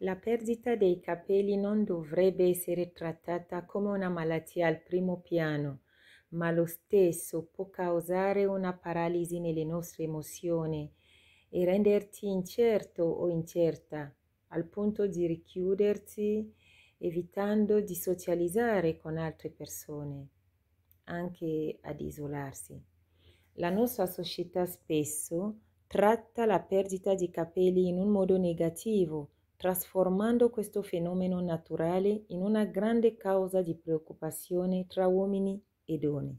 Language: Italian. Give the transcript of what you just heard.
La perdita dei capelli non dovrebbe essere trattata come una malattia al primo piano, ma lo stesso può causare una paralisi nelle nostre emozioni e renderti incerto o incerta, al punto di richiuderti evitando di socializzare con altre persone, anche ad isolarsi. La nostra società spesso tratta la perdita di capelli in un modo negativo, trasformando questo fenomeno naturale in una grande causa di preoccupazione tra uomini e donne.